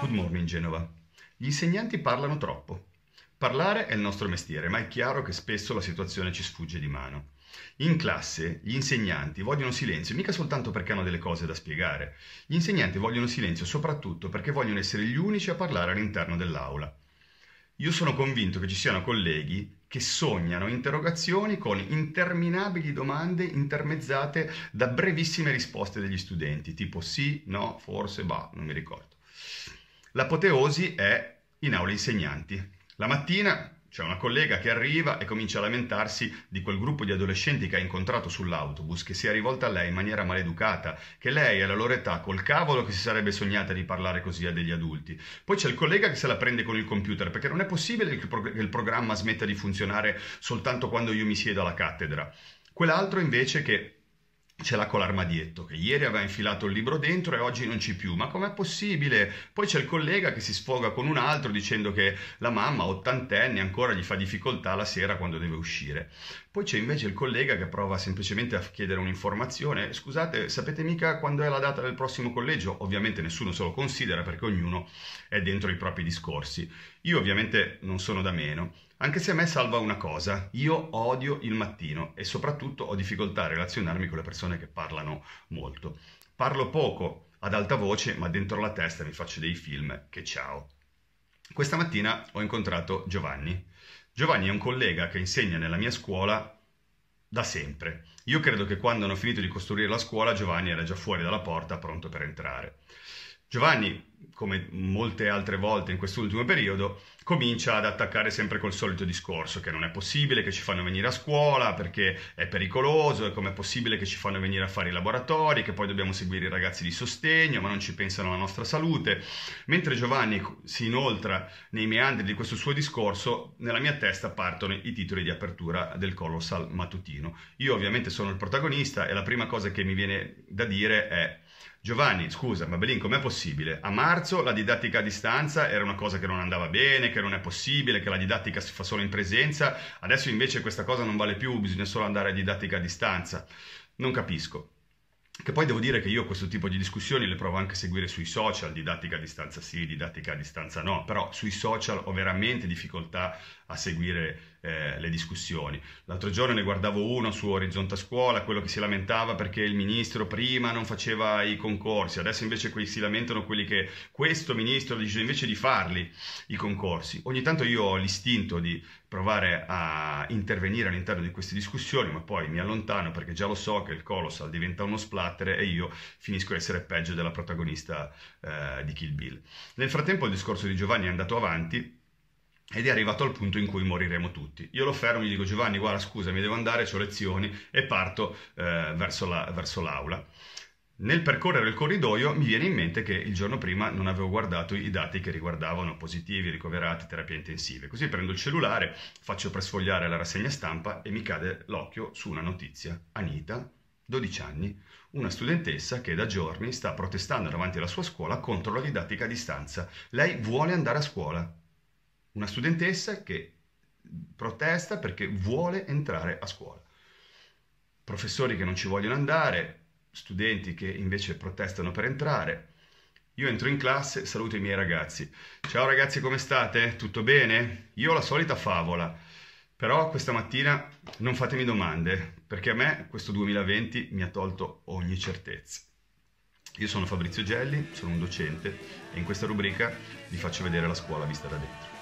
Good morning Genova. Gli insegnanti parlano troppo. Parlare è il nostro mestiere, ma è chiaro che spesso la situazione ci sfugge di mano. In classe gli insegnanti vogliono silenzio, mica soltanto perché hanno delle cose da spiegare. Gli insegnanti vogliono silenzio soprattutto perché vogliono essere gli unici a parlare all'interno dell'aula. Io sono convinto che ci siano colleghi che sognano interrogazioni con interminabili domande intermezzate da brevissime risposte degli studenti, tipo sì, no, forse, va, non mi ricordo. L'apoteosi è in aula insegnanti. La mattina c'è una collega che arriva e comincia a lamentarsi di quel gruppo di adolescenti che ha incontrato sull'autobus, che si è rivolta a lei in maniera maleducata, che lei alla loro età col cavolo che si sarebbe sognata di parlare così a degli adulti. Poi c'è il collega che se la prende con il computer, perché non è possibile che il programma smetta di funzionare soltanto quando io mi siedo alla cattedra. Quell'altro invece che ce l'ha con l'armadietto, che ieri aveva infilato il libro dentro e oggi non c'è più. Ma com'è possibile? Poi c'è il collega che si sfoga con un altro dicendo che la mamma, ottantenne, ancora gli fa difficoltà la sera quando deve uscire. Poi c'è invece il collega che prova semplicemente a chiedere un'informazione. Scusate, sapete mica quando è la data del prossimo collegio? Ovviamente nessuno se lo considera perché ognuno è dentro i propri discorsi. Io ovviamente non sono da meno. Anche se a me salva una cosa, io odio il mattino e soprattutto ho difficoltà a relazionarmi con le persone che parlano molto. Parlo poco, ad alta voce, ma dentro la testa mi faccio dei film che ciao. Questa mattina ho incontrato Giovanni. Giovanni è un collega che insegna nella mia scuola da sempre. Io credo che quando hanno finito di costruire la scuola Giovanni era già fuori dalla porta pronto per entrare. Giovanni, come molte altre volte in quest'ultimo periodo, comincia ad attaccare sempre col solito discorso che non è possibile che ci fanno venire a scuola perché è pericoloso e com'è possibile che ci fanno venire a fare i laboratori, che poi dobbiamo seguire i ragazzi di sostegno, ma non ci pensano alla nostra salute. Mentre Giovanni si inoltra nei meandri di questo suo discorso, nella mia testa partono i titoli di apertura del Colossal Matutino Io ovviamente sono il protagonista e la prima cosa che mi viene da dire è Giovanni, scusa, ma Belin, com'è possibile? A marzo la didattica a distanza era una cosa che non andava bene, che che non è possibile, che la didattica si fa solo in presenza, adesso invece questa cosa non vale più, bisogna solo andare a didattica a distanza. Non capisco. Che poi devo dire che io questo tipo di discussioni le provo anche a seguire sui social, didattica a distanza sì, didattica a distanza no, però sui social ho veramente difficoltà a seguire eh, le discussioni. L'altro giorno ne guardavo uno su Orizzonte Scuola, quello che si lamentava perché il ministro prima non faceva i concorsi, adesso invece si lamentano quelli che questo ministro ha deciso invece di farli i concorsi. Ogni tanto io ho l'istinto di provare a intervenire all'interno di queste discussioni, ma poi mi allontano perché già lo so che il Colossal diventa uno splattere e io finisco a essere peggio della protagonista eh, di Kill Bill. Nel frattempo il discorso di Giovanni è andato avanti ed è arrivato al punto in cui moriremo tutti. Io lo fermo, gli dico Giovanni, guarda scusa, mi devo andare, ho lezioni e parto eh, verso, la, verso l'aula. Nel percorrere il corridoio mi viene in mente che il giorno prima non avevo guardato i dati che riguardavano positivi, ricoverati, terapie intensive. Così prendo il cellulare, faccio per sfogliare la rassegna stampa e mi cade l'occhio su una notizia. Anita, 12 anni, una studentessa che da giorni sta protestando davanti alla sua scuola contro la didattica a distanza. Lei vuole andare a scuola, una studentessa che protesta perché vuole entrare a scuola. Professori che non ci vogliono andare, studenti che invece protestano per entrare. Io entro in classe, saluto i miei ragazzi. Ciao ragazzi, come state? Tutto bene? Io ho la solita favola. Però questa mattina non fatemi domande, perché a me questo 2020 mi ha tolto ogni certezza. Io sono Fabrizio Gelli, sono un docente e in questa rubrica vi faccio vedere la scuola vista da dentro.